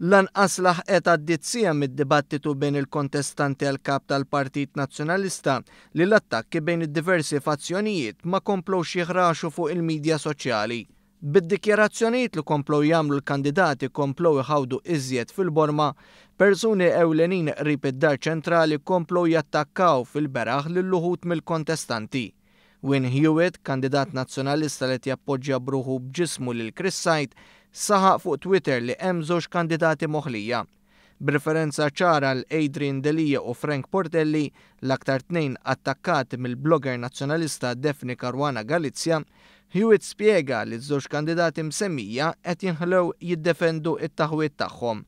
Lanqas laħqet għad-dizzija mid-dibattitu bejn il-kontestanti għal kap tal-Partit Nazzjonalista li l-attakki bejn id-diversi fazzjonijiet ma komplow jħraxu fuq il-medja soċjali. Bid-dikjerazzjonijiet li komplow jagħmlu l-kandidati komplow jħawdu iżjed fil-borma, persuni ewlenin qrib id-dar ċentrali komplow jattakkaw fil-beraħ l luħut mill-kontestanti. Win Hewitt, kandidat nazzjonalista li jappoġġja bruħu bġismu lil Chris saħaq fuq Twitter li hemm żewġ kandidati moħlija. B'referenza ċara l Adrian Delia u Frank Portelli, l-aktar tnejn attakkati mill-blogger nazzjonalista Defni Karwana Galizja, Hewitt spiega li żewġ kandidati msemmija qed jinħlew jiddefendu it-taħwiet tagħhom.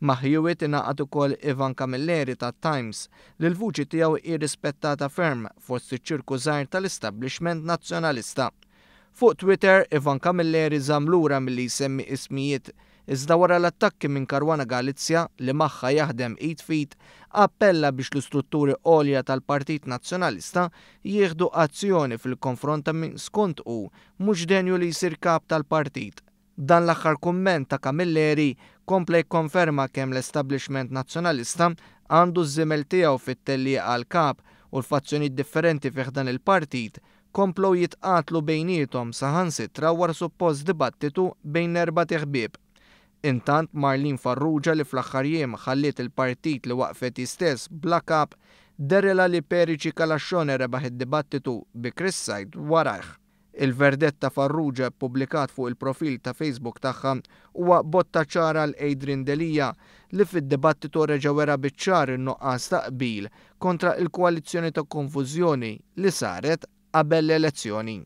Ma' Hewitt inaqat ukoll Ivan Kamilleri ta' Times li l-vuċi tiegħu irrispettata ferm fost iċ-ċirku tal establishment nazzjonalista. Fuq Twitter, Ivan Kamilleri zamlura mill-li jsemmi ismijiet iżda wara l-attakki minn Karwana Galizja li magħha jaħdem 8 feet, appella biex l-istrutturi olja tal-Partit Nazzjonalista jieħdu azzjoni fil-konfront ta' minn skont u mhux denju li jsir kap tal-partit. Dan l-aħħar kumment ta' Kamilleri komplej konferma kemm l-establishment nazzjonalista għandu z-zimel tiegħu fit-tellieqa għal kap u l-fazzjoni differenti fiħdan il-partit komplow jitqatlu bejnietom saħansitra war suppost dibattitu bejn erba' tiħbib. Intant Marlin Farrugia li fl-aħħar jiem ħalliet il-partit li waqfet istess blakab kap li Periċi Kalaxxone rebaħ id-dibattitu bi Chris Said warajħ. Il-verdett ta' Farrugia publikat fuq il-profil ta' Facebook tagħha huwa botta ċara l Adrian Delija li fid-dibattitu wera biċċar in-noqqas ta' qbil kontra il-koalizzjoni ta' konfużjoni li saret a belle lezioni.